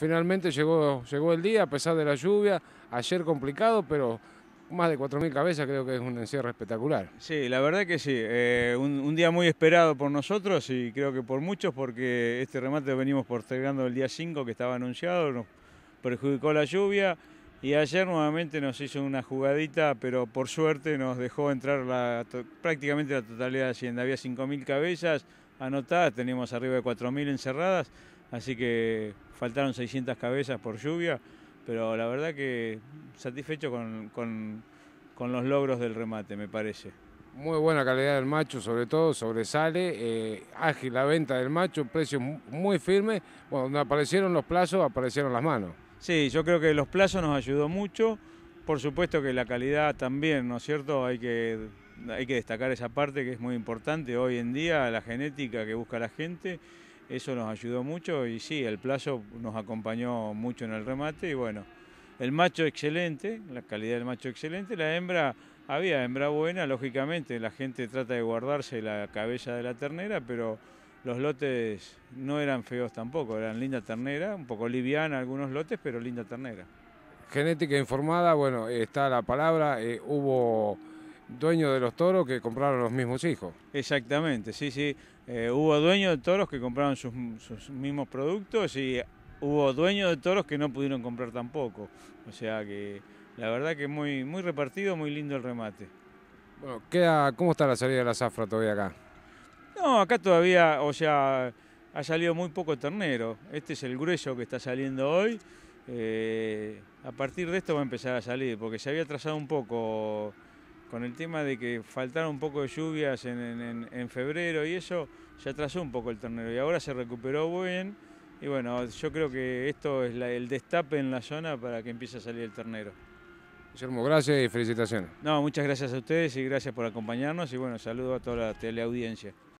Finalmente llegó, llegó el día a pesar de la lluvia, ayer complicado, pero más de 4.000 cabezas creo que es un encierro espectacular. Sí, la verdad que sí, eh, un, día muy esperado por nosotros y creo que por muchos porque este remate venimos postergando el día 5 que estaba anunciado, nos perjudicó la lluvia y ayer nuevamente nos hizo una jugadita, pero por suerte nos dejó entrar prácticamente la totalidad de Hacienda, había 5.000 cabezas anotadas, tenemos arriba de 4.000 encerradas Así que faltaron 600 cabezas por lluvia, pero la verdad que satisfecho con, los logros del remate, me parece. Muy buena calidad del macho, sobre todo, sobresale. Eh, ágil la venta del macho, precio muy firme. Bueno, aparecieron los plazos, aparecieron las manos. Sí, yo creo que los plazos nos ayudó mucho. Por supuesto que la calidad también, ¿no es cierto? Hay que, hay que destacar esa parte que es muy importante hoy en día, la genética que busca la gente. Eso nos ayudó mucho y sí, el plazo nos acompañó mucho en el remate y bueno, el macho excelente, la calidad del macho excelente, la hembra, había hembra buena, lógicamente la gente trata de guardarse la cabeza de la ternera, pero los lotes no eran feos tampoco, eran linda ternera, un poco liviana algunos lotes, pero linda ternera. Genética informada, bueno, está la palabra, eh, hubo dueños de los toros que compraron los mismos hijos. Exactamente, sí, sí. Eh, hubo dueños de toros que compraron sus, mismos productos y hubo dueños de toros que no pudieron comprar tampoco. O sea que la verdad que muy, muy repartido, muy lindo el remate. Bueno, ¿cómo está la salida de la zafra todavía acá? No, acá todavía, o sea, ha salido muy poco ternero. Este es el grueso que está saliendo hoy. Eh, a partir de esto va a empezar a salir, porque se había trazado un poco con el tema de que faltaron un poco de lluvias en, febrero y eso, ya atrasó un poco el ternero, y ahora se recuperó bien. Y bueno, yo creo que esto es el destape en la zona para que empiece a salir el ternero. Guillermo, gracias y felicitaciones. No, muchas gracias a ustedes y gracias por acompañarnos y bueno, saludo a toda la teleaudiencia.